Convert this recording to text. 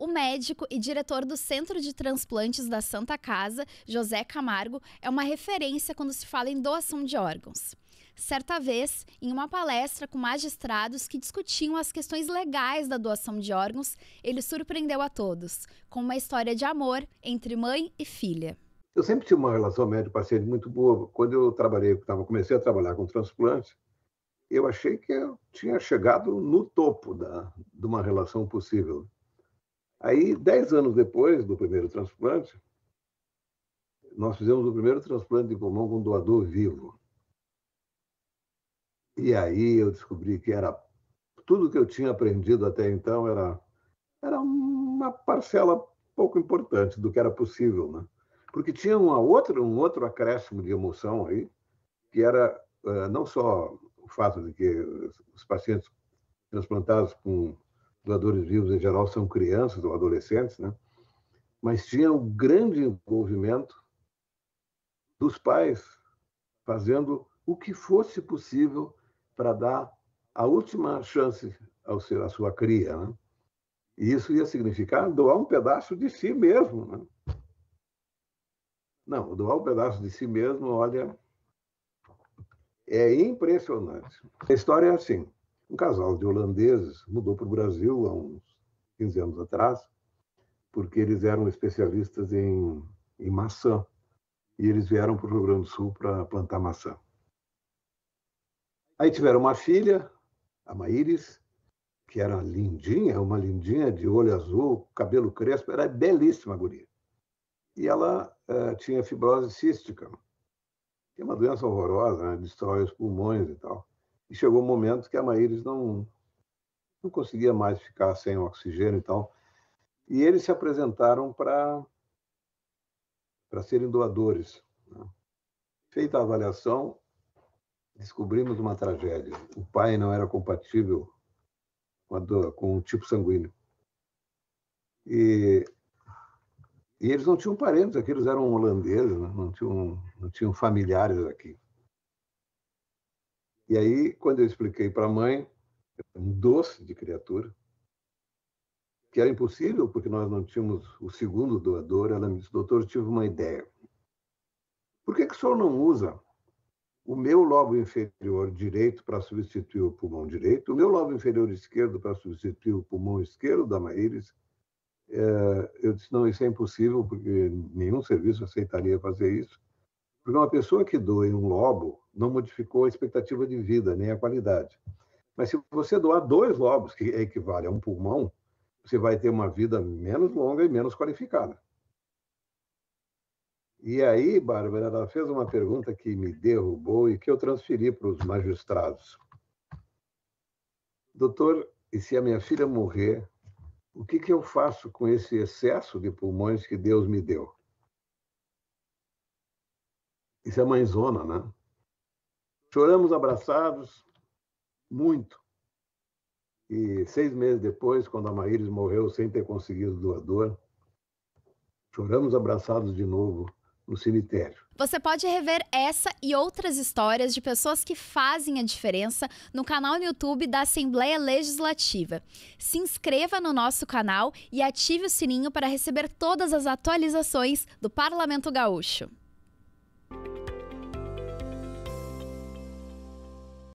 O médico e diretor do Centro de Transplantes da Santa Casa, José Camargo, é uma referência quando se fala em doação de órgãos. Certa vez, em uma palestra com magistrados que discutiam as questões legais da doação de órgãos, ele surpreendeu a todos com uma história de amor entre mãe e filha. Eu sempre tive uma relação médico-paciente muito boa. Quando eu trabalhei, tava, comecei a trabalhar com transplante, eu achei que eu tinha chegado no topo da, de uma relação possível. Aí, dez anos depois do primeiro transplante, nós fizemos o primeiro transplante de pulmão com doador vivo. E aí eu descobri que era tudo que eu tinha aprendido até então era era uma parcela pouco importante do que era possível, né? Porque tinha uma outra, um outro acréscimo de emoção aí, que era uh, não só o fato de que os pacientes transplantados com doadores vivos em geral são crianças ou adolescentes, né? mas tinha o um grande envolvimento dos pais fazendo o que fosse possível para dar a última chance ao ser à sua cria, né? E isso ia significar doar um pedaço de si mesmo, né? Não, doar um pedaço de si mesmo, olha, é impressionante. A história é assim: um casal de holandeses mudou para o Brasil há uns 15 anos atrás, porque eles eram especialistas em, em maçã. E eles vieram para o Rio Grande do Sul para plantar maçã. Aí tiveram uma filha, a Maíris, que era lindinha, uma lindinha de olho azul, cabelo crespo, era belíssima a guria. E ela uh, tinha fibrose cística, que é uma doença horrorosa, né? destrói os pulmões e tal. E chegou um momento que a Maíris não, não conseguia mais ficar sem oxigênio e tal. E eles se apresentaram para para serem doadores. Né? Feita a avaliação, descobrimos uma tragédia. O pai não era compatível com, do, com o tipo sanguíneo. E, e, eles não tinham parentes aqui, eles eram holandeses, né? não, tinham, não tinham familiares aqui. E aí, quando eu expliquei para a mãe, um doce de criatura, que era impossível, porque nós não tínhamos o segundo doador, ela me disse, doutor, tive uma ideia. Por que, que o senhor não usa o meu lobo inferior direito para substituir o pulmão direito, o meu lobo inferior esquerdo para substituir o pulmão esquerdo da Maíris? É, eu disse, não, isso é impossível, porque nenhum serviço aceitaria fazer isso. Porque uma pessoa que doe um lobo não modificou a expectativa de vida, nem a qualidade. Mas se você doar dois lobos, que equivale a um pulmão, você vai ter uma vida menos longa e menos qualificada. E aí, Bárbara, ela fez uma pergunta que me derrubou e que eu transferi para os magistrados. Doutor, e se a minha filha morrer, o que, que eu faço com esse excesso de pulmões que Deus me deu? Isso é mãezona, né? Choramos abraçados muito. E seis meses depois, quando a Maíris morreu sem ter conseguido doador, choramos abraçados de novo no cemitério. Você pode rever essa e outras histórias de pessoas que fazem a diferença no canal no YouTube da Assembleia Legislativa. Se inscreva no nosso canal e ative o sininho para receber todas as atualizações do Parlamento Gaúcho.